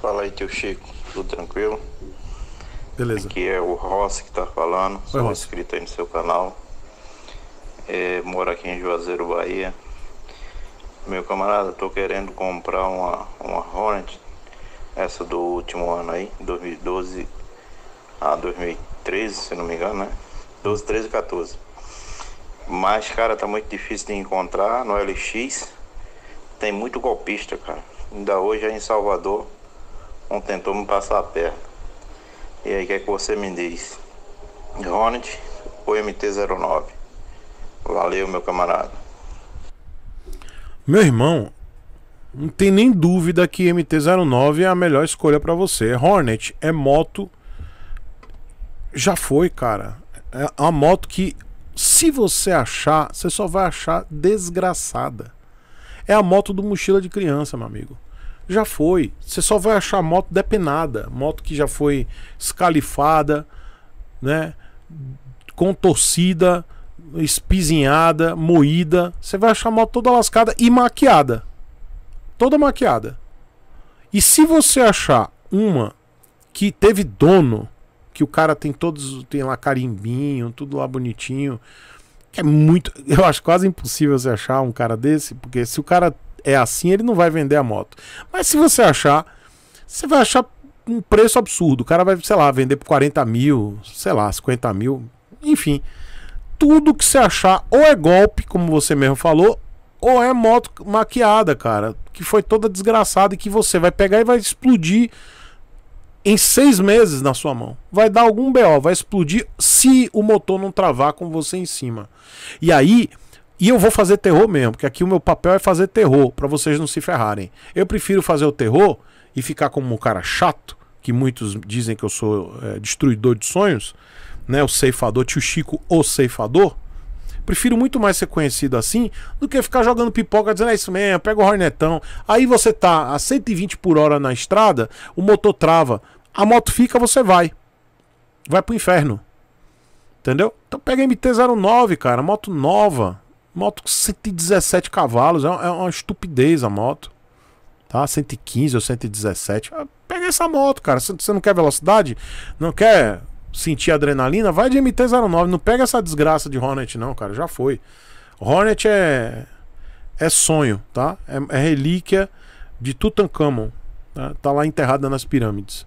Fala aí, tio Chico. Tudo tranquilo? Beleza. Aqui é o Rossi que tá falando. Oi, Sou inscrito aí no seu canal. É, moro aqui em Juazeiro, Bahia. Meu camarada, tô querendo comprar uma, uma Hornet. Essa do último ano aí, 2012 a 2013, se não me engano, né? 12, 13, 14. Mas, cara, tá muito difícil de encontrar no LX. Tem muito golpista, cara. Ainda hoje é em Salvador não tentou me passar a perna. E aí, o que é que você me diz? Ronald ou MT-09? Valeu, meu camarada. Meu irmão, não tem nem dúvida que MT-09 é a melhor escolha para você. Hornet é moto. Já foi, cara. É uma moto que, se você achar, você só vai achar desgraçada. É a moto do mochila de criança, meu amigo já foi. Você só vai achar moto depenada, moto que já foi escalifada, né? Contorcida, espizinhada, moída. Você vai achar moto toda lascada e maquiada. Toda maquiada. E se você achar uma que teve dono, que o cara tem todos, tem lá carimbinho, tudo lá bonitinho, é muito, eu acho quase impossível você achar um cara desse, porque se o cara é assim, ele não vai vender a moto. Mas se você achar, você vai achar um preço absurdo. O cara vai, sei lá, vender por 40 mil, sei lá, 50 mil, enfim. Tudo que você achar ou é golpe, como você mesmo falou, ou é moto maquiada, cara, que foi toda desgraçada e que você vai pegar e vai explodir em seis meses na sua mão. Vai dar algum BO, vai explodir se o motor não travar com você em cima. E aí e eu vou fazer terror mesmo, porque aqui o meu papel é fazer terror, para vocês não se ferrarem. Eu prefiro fazer o terror e ficar como um cara chato, que muitos dizem que eu sou é, destruidor de sonhos, né? O ceifador, tio Chico, o ceifador. Prefiro muito mais ser conhecido assim do que ficar jogando pipoca dizendo é isso mesmo, pega o hornetão. Aí você tá a 120 por hora na estrada, o motor trava, a moto fica, você vai. Vai pro inferno. Entendeu? Então pega a MT-09, cara, moto nova Moto com 117 cavalos, é, é, uma estupidez a moto. Tá? 115 ou 117. Ah, pega essa moto, cara. Você não quer velocidade? Não quer sentir adrenalina? Vai de MT-09. Não pega essa desgraça de Hornet, não, cara. Já foi. Hornet é. É sonho, tá? É, é relíquia de Tutankhamon. Tá? tá lá enterrada nas pirâmides.